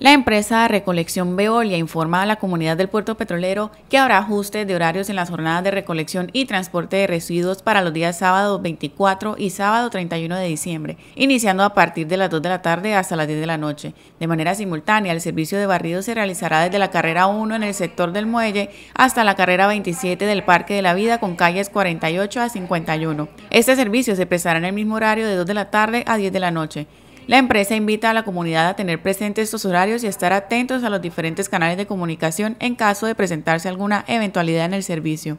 La empresa Recolección Veolia informa a la comunidad del puerto petrolero que habrá ajustes de horarios en las jornadas de recolección y transporte de residuos para los días sábado 24 y sábado 31 de diciembre, iniciando a partir de las 2 de la tarde hasta las 10 de la noche. De manera simultánea, el servicio de barrido se realizará desde la carrera 1 en el sector del muelle hasta la carrera 27 del Parque de la Vida con calles 48 a 51. Este servicio se prestará en el mismo horario de 2 de la tarde a 10 de la noche. La empresa invita a la comunidad a tener presentes estos horarios y a estar atentos a los diferentes canales de comunicación en caso de presentarse alguna eventualidad en el servicio.